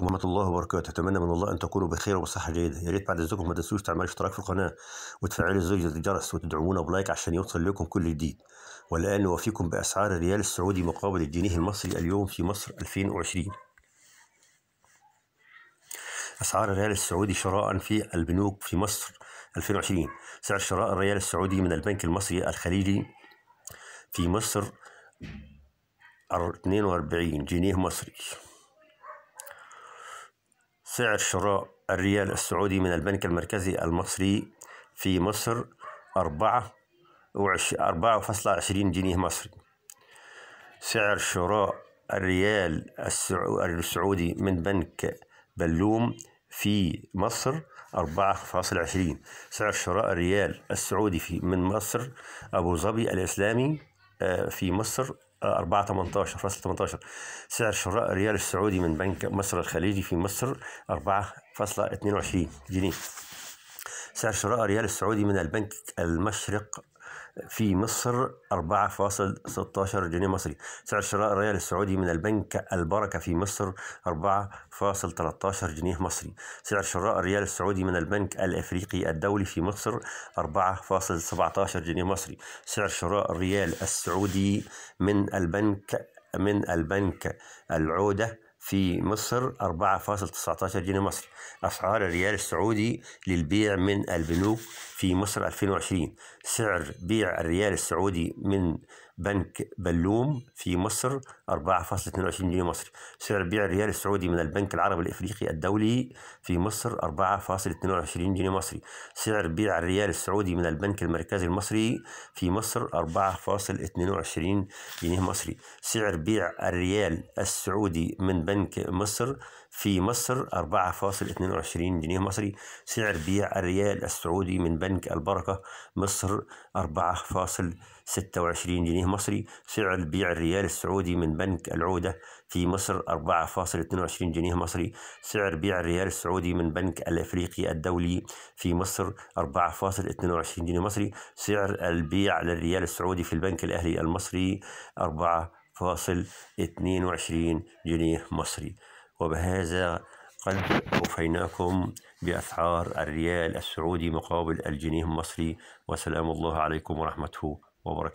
عليكم ورحمة الله وبركاته أتمنى من الله أن تكونوا بخير وصحة جيدة يا ريت بعد إذنكم ما تنسوش تعملوا اشتراك في القناة وتفعلوا زر الجرس وتدعمونا بلايك عشان يوصل لكم كل جديد والآن نوفيكم بأسعار الريال السعودي مقابل الجنيه المصري اليوم في مصر 2020 أسعار الريال السعودي شراء في البنوك في مصر 2020 سعر شراء الريال السعودي من البنك المصري الخليجي في مصر 42 جنيه مصري سعر شراء الريال السعودي من البنك المركزي المصري في مصر أربعة أربعة فاصلة عشرين جنيه مصري سعر شراء الريال السعودي من بنك بلوم في مصر أربعة فاصل عشرين سعر شراء الريال السعودي في من مصر أبو ظبي الإسلامي آه، في مصر 4 18 فاصل 18 سعر شراء ريال السعودي من بنك مصر الخليجي في مصر 4 فاصل 22 جنيه سعر شراء ريال السعودي من البنك المشرق في مصر 4.16 جنيه مصري سعر شراء الريال السعودي من البنك البركة في مصر 4.13 جنيه مصري سعر شراء الريال السعودي من البنك الإفريقي الدولي في مصر 4.17 جنيه مصري سعر شراء الريال السعودي من البنك من البنك العودة في مصر 4.19 جنيه مصري أسعار الريال السعودي للبيع من البنوك في مصر 2020 سعر بيع الريال السعودي من بنك بلوم في مصر 4.22 جنيه مصري سعر بيع الريال السعودي من البنك العربي الافريقي الدولي في مصر 4.22 جنيه مصري سعر بيع الريال السعودي من البنك المركزي المصري في مصر 4.22 جنيه مصري سعر بيع الريال السعودي من بنك مصر في مصر 4.22 جنيه مصري سعر بيع الريال السعودي من بنك البركة مصر 4. 26 جنيه مصري سعر بيع الريال السعودي من بنك العودة في مصر 4.22 جنيه مصري سعر بيع الريال السعودي من بنك الأفريقي الدولي في مصر 4.22 جنيه مصري سعر البيع للريال السعودي في البنك الأهلي المصري 4.22 جنيه مصري وبهذا قد وفيناكم بأسعار الريال السعودي مقابل الجنيه المصري وسلام الله عليكم ورحمته what would I